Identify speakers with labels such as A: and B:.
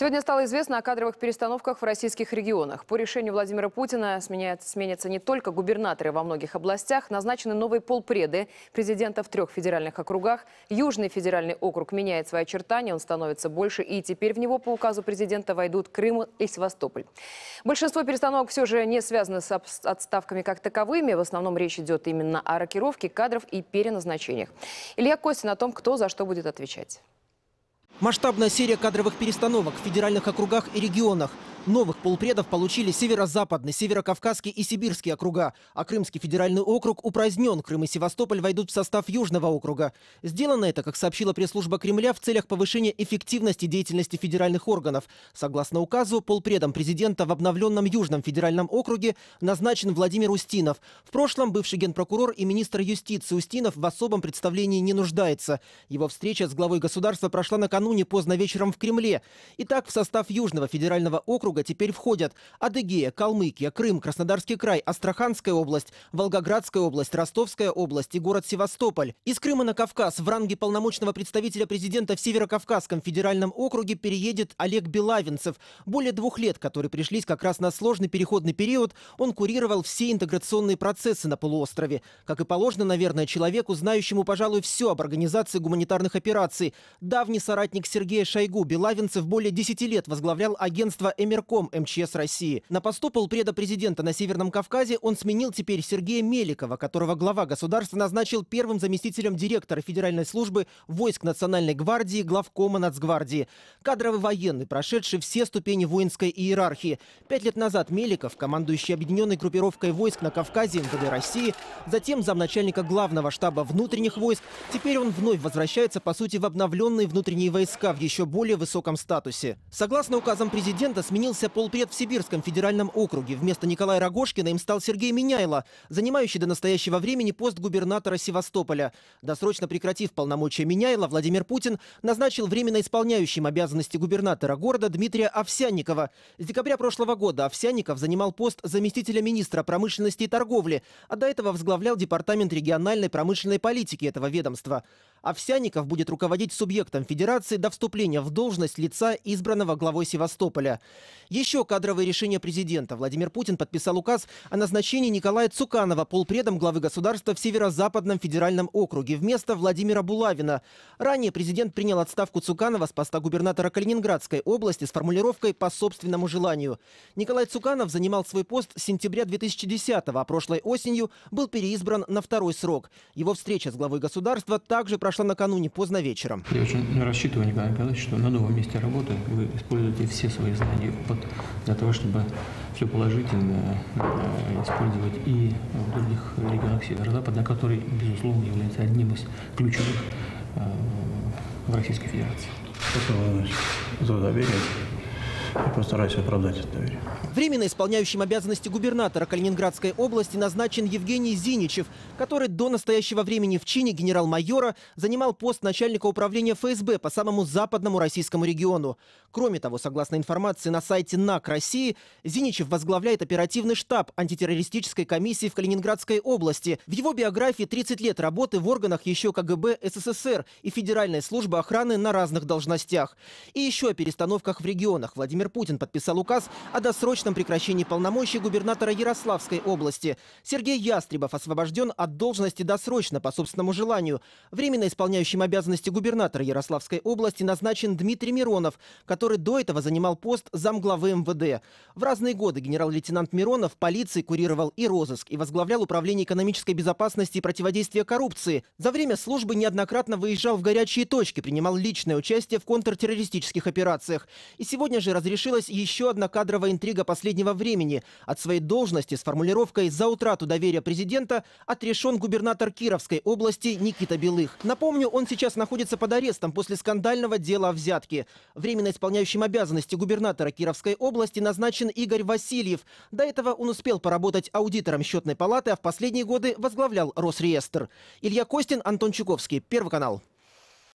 A: Сегодня стало известно о кадровых перестановках в российских регионах. По решению Владимира Путина сменят, сменятся не только губернаторы во многих областях, назначены новые полпреды, президента в трех федеральных округах. Южный федеральный округ меняет свои очертания, он становится больше, и теперь в него по указу президента войдут Крым и Севастополь. Большинство перестановок все же не связаны с отставками как таковыми. В основном речь идет именно о рокировке кадров и переназначениях. Илья Костин о том, кто за что будет отвечать.
B: Масштабная серия кадровых перестановок в федеральных округах и регионах. Новых полпредов получили северо-западный, северо-кавказский и сибирский округа, а Крымский федеральный округ упразднен. Крым и Севастополь войдут в состав Южного округа. Сделано это, как сообщила пресс-служба Кремля, в целях повышения эффективности деятельности федеральных органов. Согласно указу, полпредом президента в обновленном Южном федеральном округе назначен Владимир Устинов. В прошлом бывший генпрокурор и министр юстиции Устинов в особом представлении не нуждается. Его встреча с главой государства прошла накануне накануне поздно вечером в Кремле. Итак, в состав Южного федерального округа теперь входят Адыгея, Калмыкия, Крым, Краснодарский край, Астраханская область, Волгоградская область, Ростовская область и город Севастополь. Из Крыма на Кавказ в ранге полномочного представителя президента в Северокавказском федеральном округе переедет Олег Белавинцев. Более двух лет, которые пришлись как раз на сложный переходный период, он курировал все интеграционные процессы на полуострове. Как и положено, наверное, человеку, знающему, пожалуй, все об организации гуманитарных операций. Давний соратник соратник Сергея Шойгу Белавинцев более 10 лет возглавлял агентство «Эмерком» МЧС России. На посту полпреда президента на Северном Кавказе он сменил теперь Сергея Меликова, которого глава государства назначил первым заместителем директора Федеральной службы войск Национальной гвардии, главкома Нацгвардии. Кадровый военный, прошедший все ступени воинской иерархии. Пять лет назад Меликов, командующий объединенной группировкой войск на Кавказе МВД России, затем замначальника главного штаба внутренних войск, теперь он вновь возвращается, по сути, в обновленные внутренние войска СК в еще более высоком статусе. Согласно указам президента, сменился полпред в Сибирском федеральном округе. Вместо Николая Рогошкина им стал Сергей Меняйло, занимающий до настоящего времени пост губернатора Севастополя. Досрочно прекратив полномочия Меняйло, Владимир Путин назначил временно исполняющим обязанности губернатора города Дмитрия Овсянникова. С декабря прошлого года Овсянников занимал пост заместителя министра промышленности и торговли, а до этого возглавлял департамент региональной промышленной политики этого ведомства. Овсяников будет руководить субъектом федерации до вступления в должность лица, избранного главой Севастополя. Еще кадровые решения президента. Владимир Путин подписал указ о назначении Николая Цуканова полпредом главы государства в Северо-Западном федеральном округе вместо Владимира Булавина. Ранее президент принял отставку Цуканова с поста губернатора Калининградской области с формулировкой «по собственному желанию». Николай Цуканов занимал свой пост с сентября 2010 а прошлой осенью был переизбран на второй срок. Его встреча с главой государства также прошла накануне поздно вечером. Я очень рассчитываю, Николай Николаевич, что на новом месте работы вы используете все свои знания опыт для того, чтобы все положительно э, использовать и в других регионах Северо-Запада, который, безусловно, является одним из ключевых
A: э, в Российской Федерации. Спасибо, Владимир за доверие. Я постараюсь оправдать это доверие.
B: Временно исполняющим обязанности губернатора Калининградской области назначен Евгений Зиничев, который до настоящего времени в чине генерал-майора занимал пост начальника управления ФСБ по самому западному российскому региону. Кроме того, согласно информации на сайте НАК России, Зиничев возглавляет оперативный штаб антитеррористической комиссии в Калининградской области. В его биографии 30 лет работы в органах еще КГБ СССР и Федеральной службы охраны на разных должностях. И еще о перестановках в регионах. Владимир Владимир Путин подписал указ о досрочном прекращении полномочий губернатора Ярославской области. Сергей Ястребов освобожден от должности досрочно по собственному желанию. Временно исполняющим обязанности губернатора Ярославской области назначен Дмитрий Миронов, который до этого занимал пост замглавы МВД. В разные годы генерал-лейтенант Миронов полиции курировал и розыск, и возглавлял управление экономической безопасности и противодействия коррупции. За время службы неоднократно выезжал в горячие точки, принимал личное участие в контртеррористических операциях. И сегодня же разрешил разрешилась еще одна кадровая интрига последнего времени. От своей должности с формулировкой «за утрату доверия президента» отрешен губернатор Кировской области Никита Белых. Напомню, он сейчас находится под арестом после скандального дела о взятке. Временно исполняющим обязанности губернатора Кировской области назначен Игорь Васильев. До этого он успел поработать аудитором счетной палаты, а в последние годы возглавлял Росреестр. Илья Костин, Антон Чуковский, Первый канал.